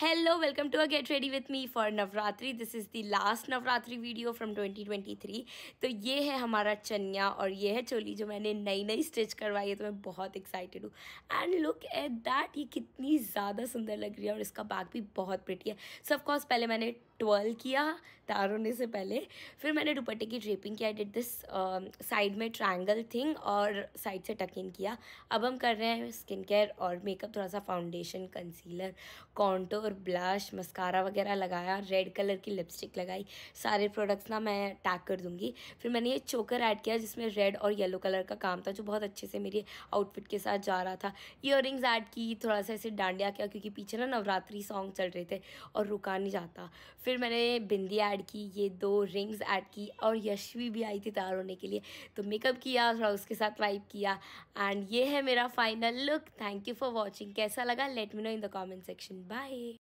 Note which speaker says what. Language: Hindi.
Speaker 1: hello welcome to a get ready with me for Navratri this is the last Navratri video from 2023 तो ये है हमारा चन्या और ये है चोली जो मैंने नई नई स्टिच करवाई है तो मैं बहुत एक्साइटेड हूँ एंड लुक एट दैट ये कितनी ज़्यादा सुंदर लग रही है और इसका बैग भी बहुत प्रिटी है सो ऑफकोर्स पहले मैंने ट्वेल्व किया तार होने से पहले फिर मैंने दुपट्टे की ड्रेपिंग किया डिड दिस साइड में ट्रायंगल थिंग और साइड से टक इन किया अब हम कर रहे हैं स्किन केयर और मेकअप थोड़ा सा फाउंडेशन कंसीलर कॉन्टो और ब्लश मस्कारा वगैरह लगाया रेड कलर की लिपस्टिक लगाई सारे प्रोडक्ट्स ना मैं टैग कर दूँगी फिर मैंने ये चोकर ऐड किया जिसमें रेड और येलो कलर का काम था जो बहुत अच्छे से मेरी आउटफिट के साथ जा रहा था इयर ऐड की थोड़ा सा ऐसे डांडिया किया क्योंकि पीछे ना नवरात्रि सॉन्ग चल रहे थे और रुका नहीं जाता फिर मैंने बिंदी ऐड की ये दो रिंग्स ऐड की और यशवी भी आई थी तैयार होने के लिए तो मेकअप किया थोड़ा उसके साथ वाइप किया एंड ये है मेरा final look thank you for watching कैसा लगा let me know in the comment section bye